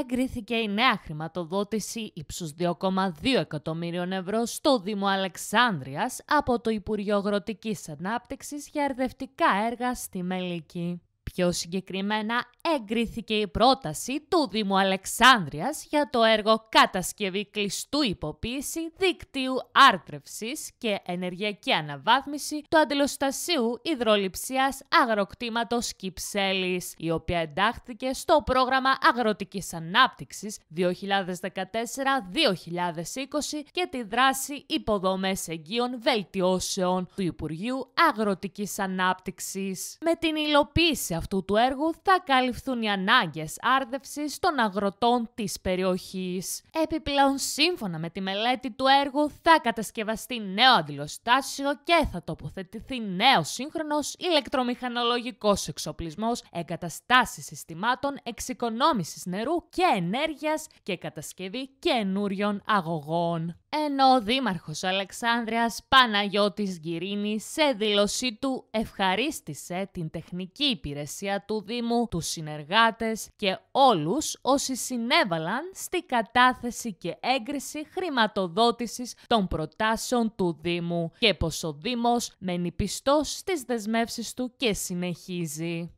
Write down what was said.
εγκρίθηκε η νέα χρηματοδότηση ύψους 2,2 εκατομμύριων ευρώ στο Δήμο Αλεξάνδρειας από το Υπουργείο Αγροτικής Ανάπτυξης για ερδευτικά έργα στη Μελική. Πιο συγκεκριμένα έγκριθηκε η πρόταση του Δήμου Αλεξάνδρειας για το έργο κατασκευή κλειστού υποποίηση δικτύου άρτρευσης και ενεργειακή αναβάθμιση του αντιλοστασίου υδροληψίας αγροκτήματος Κυψέλης, η οποία εντάχθηκε στο πρόγραμμα αγροτικής ανάπτυξης 2014-2020 και τη δράση υποδομές εγγύων βελτιώσεων του Υπουργείου Αγροτικής Ανάπτυξης. Με την υλοποίηση αυτού του έργου θα καλυφθούν οι ανάγκες άρδευσης των αγροτών της περιοχής. Επιπλέον, σύμφωνα με τη μελέτη του έργου, θα κατασκευαστεί νέο αντιλοστάσιο και θα τοποθετηθεί νέος σύγχρονος ηλεκτρομηχανολογικός εξοπλισμός, εγκαταστάσεις συστημάτων εξοικονόμησης νερού και ενέργειας και κατασκευή καινούριων αγωγών ενώ ο Δήμαρχος Αλεξάνδρειας Παναγιώτης Γκυρίνη σε δήλωσή του ευχαρίστησε την τεχνική υπηρεσία του Δήμου, τους συνεργάτες και όλους όσοι συνέβαλαν στη κατάθεση και έγκριση χρηματοδότησης των προτάσεων του Δήμου και πως ο Δήμος μένει πιστός στις δεσμεύσεις του και συνεχίζει.